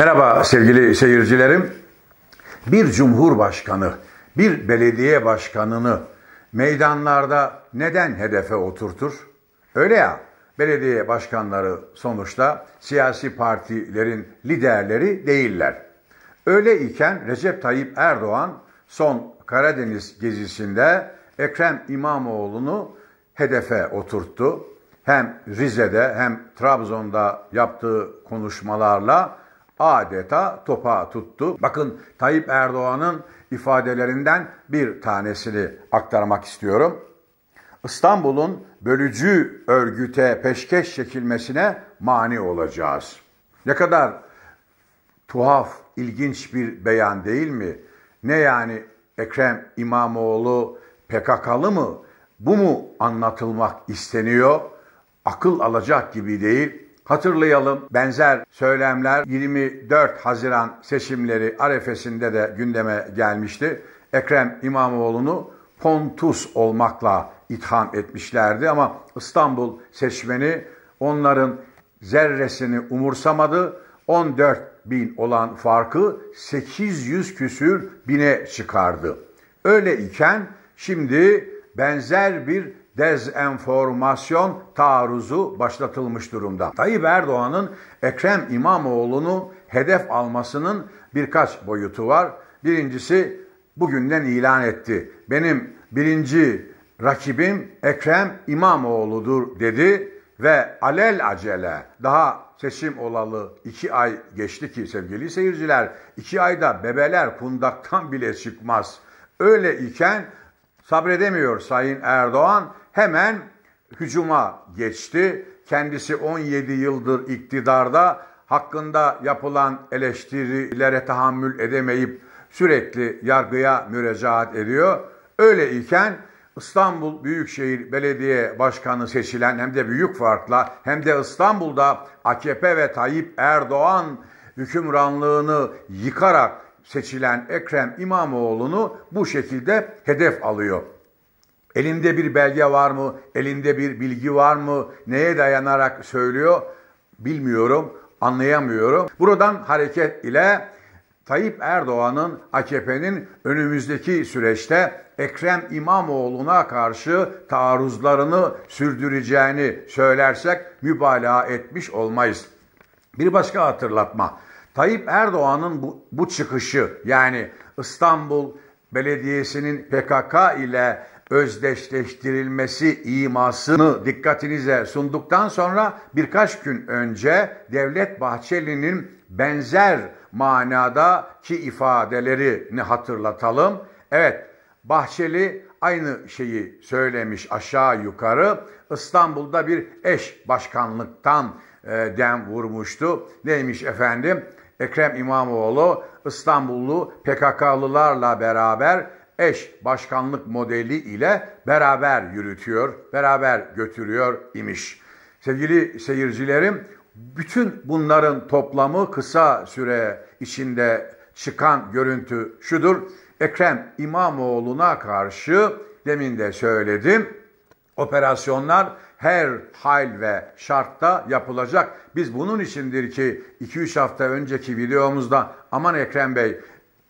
Merhaba sevgili seyircilerim. Bir cumhurbaşkanı, bir belediye başkanını meydanlarda neden hedefe oturtur? Öyle ya, belediye başkanları sonuçta siyasi partilerin liderleri değiller. Öyle iken Recep Tayyip Erdoğan son Karadeniz gezisinde Ekrem İmamoğlu'nu hedefe oturttu. Hem Rize'de hem Trabzon'da yaptığı konuşmalarla adeta topa tuttu. Bakın Tayyip Erdoğan'ın ifadelerinden bir tanesini aktarmak istiyorum. İstanbul'un bölücü örgüte peşkeş çekilmesine mani olacağız. Ne kadar tuhaf, ilginç bir beyan değil mi? Ne yani Ekrem İmamoğlu PKK'lı mı? Bu mu anlatılmak isteniyor? Akıl alacak gibi değil. Hatırlayalım benzer söylemler 24 Haziran seçimleri arefesinde de gündeme gelmişti. Ekrem İmamoğlu'nu Pontus olmakla itham etmişlerdi ama İstanbul seçmeni onların zerresini umursamadı. 14 bin olan farkı 800 küsür bine çıkardı. Öyle iken şimdi benzer bir dezenformasyon taarruzu başlatılmış durumda. Tayyip Erdoğan'ın Ekrem İmamoğlu'nu hedef almasının birkaç boyutu var. Birincisi bugünden ilan etti. Benim birinci rakibim Ekrem İmamoğlu'dur dedi ve alel acele daha seçim olalı iki ay geçti ki sevgili seyirciler iki ayda bebeler kundaktan bile çıkmaz. Öyle iken sabredemiyor Sayın Erdoğan hemen hücuma geçti. Kendisi 17 yıldır iktidarda hakkında yapılan eleştirilere tahammül edemeyip sürekli yargıya müracaat ediyor. Öyle iken İstanbul Büyükşehir Belediye Başkanı seçilen hem de büyük farkla hem de İstanbul'da AKP ve Tayyip Erdoğan hükümranlığını yıkarak seçilen Ekrem İmamoğlu'nu bu şekilde hedef alıyor. Elimde bir belge var mı? Elimde bir bilgi var mı? Neye dayanarak söylüyor? Bilmiyorum, anlayamıyorum. Buradan hareket ile Tayyip Erdoğan'ın AKP'nin önümüzdeki süreçte Ekrem İmamoğlu'na karşı taarruzlarını sürdüreceğini söylersek mübalağa etmiş olmayız. Bir başka hatırlatma. Tayyip Erdoğan'ın bu, bu çıkışı yani İstanbul Belediyesi'nin PKK ile özdeşleştirilmesi imasını dikkatinize sunduktan sonra birkaç gün önce Devlet Bahçeli'nin benzer manadaki ifadelerini hatırlatalım. Evet, Bahçeli aynı şeyi söylemiş aşağı yukarı. İstanbul'da bir eş başkanlıktan e, dem vurmuştu. Neymiş efendim? Ekrem İmamoğlu İstanbullu PKK'lılarla beraber eş başkanlık modeli ile beraber yürütüyor, beraber götürüyor imiş. Sevgili seyircilerim, bütün bunların toplamı kısa süre içinde çıkan görüntü şudur. Ekrem İmamoğlu'na karşı demin de söyledim. Operasyonlar her hal ve şartta yapılacak. Biz bunun içindir ki 2-3 hafta önceki videomuzda aman Ekrem Bey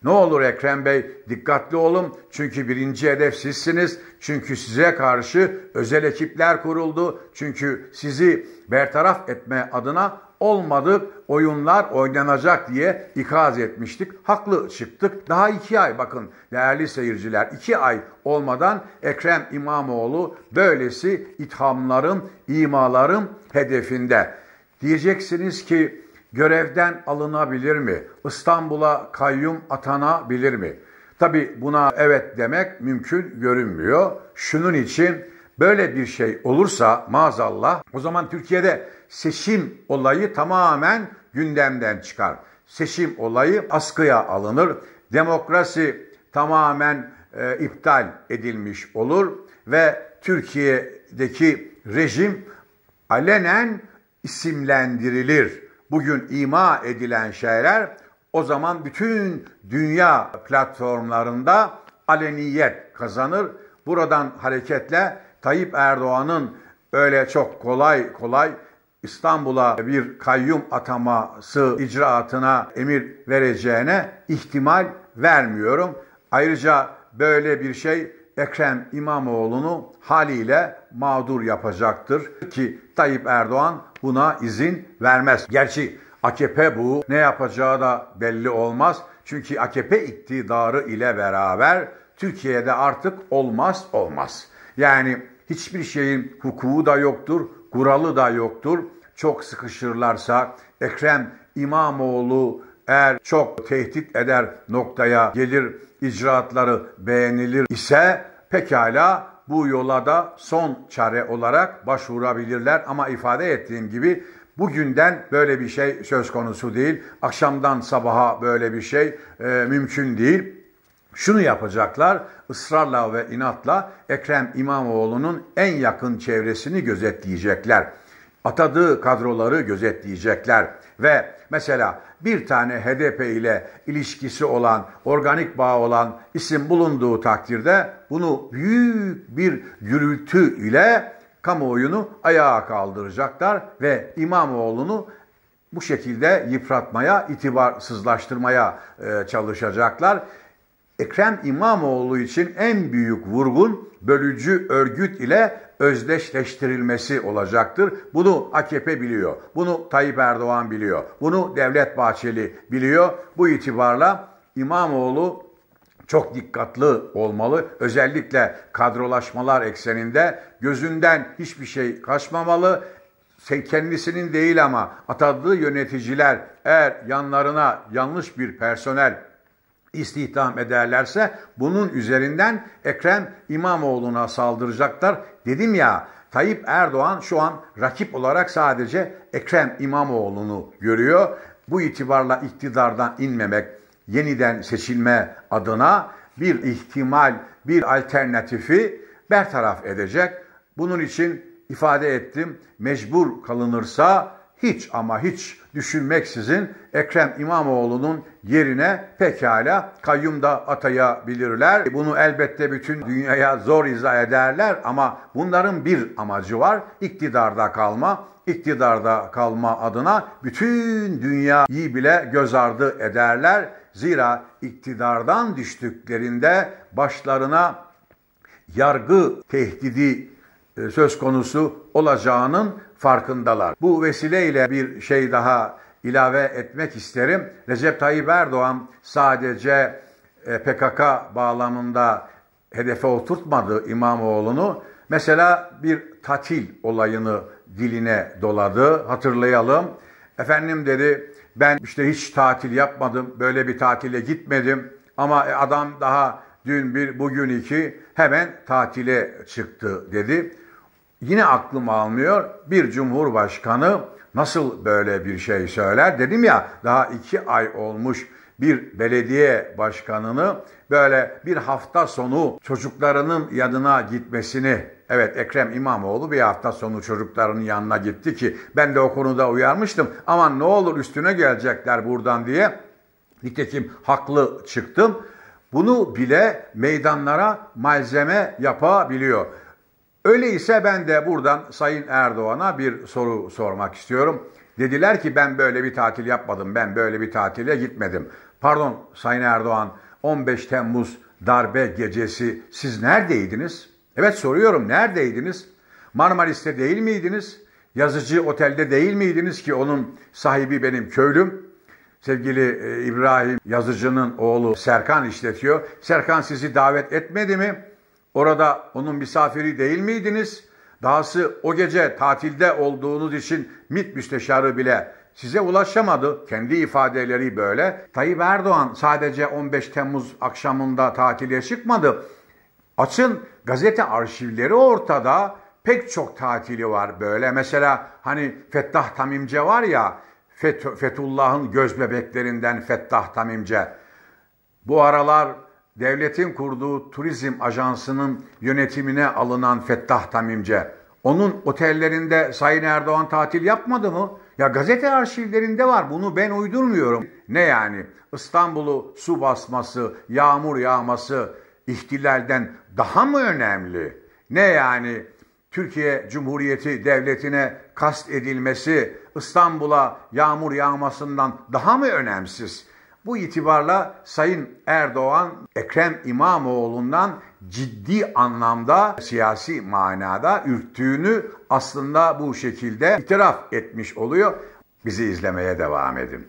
ne olur Ekrem Bey dikkatli olun çünkü birinci hedef sizsiniz. Çünkü size karşı özel ekipler kuruldu. Çünkü sizi bertaraf etme adına olmadık oyunlar oynanacak diye ikaz etmiştik. Haklı çıktık. Daha iki ay bakın değerli seyirciler iki ay olmadan Ekrem İmamoğlu böylesi ithamların, imaların hedefinde. Diyeceksiniz ki görevden alınabilir mi? İstanbul'a kayyum atanabilir mi? Tabi buna evet demek mümkün görünmüyor. Şunun için böyle bir şey olursa maazallah o zaman Türkiye'de seçim olayı tamamen gündemden çıkar. Seçim olayı askıya alınır. Demokrasi tamamen e, iptal edilmiş olur ve Türkiye'deki rejim alenen isimlendirilir bugün ima edilen şeyler o zaman bütün dünya platformlarında aleniyet kazanır. Buradan hareketle Tayyip Erdoğan'ın öyle çok kolay kolay İstanbul'a bir kayyum ataması icraatına emir vereceğine ihtimal vermiyorum. Ayrıca böyle bir şey Ekrem İmamoğlu'nu haliyle mağdur yapacaktır ki Tayyip Erdoğan buna izin vermez. Gerçi AKP bu ne yapacağı da belli olmaz. Çünkü AKP iktidarı ile beraber Türkiye'de artık olmaz olmaz. Yani hiçbir şeyin hukuku da yoktur, kuralı da yoktur. Çok sıkışırlarsa Ekrem İmamoğlu eğer çok tehdit eder noktaya gelir, icraatları beğenilir ise pekala bu yola da son çare olarak başvurabilirler. Ama ifade ettiğim gibi Bugünden böyle bir şey söz konusu değil. Akşamdan sabaha böyle bir şey e, mümkün değil. Şunu yapacaklar, ısrarla ve inatla Ekrem İmamoğlu'nun en yakın çevresini gözetleyecekler atadığı kadroları gözetleyecekler ve mesela bir tane HDP ile ilişkisi olan, organik bağ olan isim bulunduğu takdirde bunu büyük bir gürültü ile kamuoyunu ayağa kaldıracaklar ve İmamoğlu'nu bu şekilde yıpratmaya, itibarsızlaştırmaya e, çalışacaklar. Ekrem İmamoğlu için en büyük vurgun bölücü örgüt ile özdeşleştirilmesi olacaktır. Bunu AKP biliyor. Bunu Tayyip Erdoğan biliyor. Bunu Devlet Bahçeli biliyor. Bu itibarla İmamoğlu çok dikkatli olmalı. Özellikle kadrolaşmalar ekseninde gözünden hiçbir şey kaçmamalı. Kendisinin değil ama atadığı yöneticiler eğer yanlarına yanlış bir personel istihdam ederlerse bunun üzerinden Ekrem İmamoğlu'na saldıracaklar. Dedim ya Tayyip Erdoğan şu an rakip olarak sadece Ekrem İmamoğlu'nu görüyor. Bu itibarla iktidardan inmemek, yeniden seçilme adına bir ihtimal, bir alternatifi bertaraf edecek. Bunun için ifade ettim mecbur kalınırsa hiç ama hiç düşünmeksizin Ekrem İmamoğlu'nun yerine pekala kayyum da atayabilirler. Bunu elbette bütün dünyaya zor izah ederler ama bunların bir amacı var. İktidarda kalma, iktidarda kalma adına bütün dünyayı bile göz ardı ederler. Zira iktidardan düştüklerinde başlarına yargı tehdidi e, söz konusu olacağının farkındalar. Bu vesileyle bir şey daha ilave etmek isterim. Recep Tayyip Erdoğan sadece e, PKK bağlamında hedefe oturtmadı İmamoğlu'nu. Mesela bir tatil olayını diline doladı. Hatırlayalım. Efendim dedi ben işte hiç tatil yapmadım. Böyle bir tatile gitmedim. Ama e, adam daha dün bir, bugün iki hemen tatile çıktı dedi. Yine aklım almıyor bir cumhurbaşkanı nasıl böyle bir şey söyler dedim ya daha iki ay olmuş bir belediye başkanını böyle bir hafta sonu çocuklarının yanına gitmesini Evet Ekrem İmamoğlu bir hafta sonu çocuklarının yanına gitti ki ben de o konuda uyarmıştım. Aman ne olur üstüne gelecekler buradan diye. Nitekim haklı çıktım. Bunu bile meydanlara malzeme yapabiliyor. Öyleyse ben de buradan Sayın Erdoğan'a bir soru sormak istiyorum. Dediler ki ben böyle bir tatil yapmadım, ben böyle bir tatile gitmedim. Pardon Sayın Erdoğan, 15 Temmuz darbe gecesi siz neredeydiniz? Evet soruyorum neredeydiniz? Marmaris'te değil miydiniz? Yazıcı otelde değil miydiniz ki onun sahibi benim köylüm? Sevgili e, İbrahim Yazıcı'nın oğlu Serkan işletiyor. Serkan sizi davet etmedi mi? Orada onun misafiri değil miydiniz? Dahası o gece tatilde olduğunuz için MİT müsteşarı bile size ulaşamadı. Kendi ifadeleri böyle. Tayyip Erdoğan sadece 15 Temmuz akşamında tatile çıkmadı. Açın gazete arşivleri ortada pek çok tatili var böyle. Mesela hani Fettah Tamimce var ya Fet Fethullah'ın göz bebeklerinden Fettah Tamimce. Bu aralar devletin kurduğu turizm ajansının yönetimine alınan Fettah Tamimce. Onun otellerinde Sayın Erdoğan tatil yapmadı mı? Ya gazete arşivlerinde var bunu ben uydurmuyorum. Ne yani İstanbul'u su basması, yağmur yağması ihtilalden daha mı önemli? Ne yani Türkiye Cumhuriyeti Devleti'ne kast edilmesi İstanbul'a yağmur yağmasından daha mı önemsiz? Bu itibarla Sayın Erdoğan Ekrem İmamoğlu'ndan ciddi anlamda siyasi manada ürktüğünü aslında bu şekilde itiraf etmiş oluyor. Bizi izlemeye devam edin.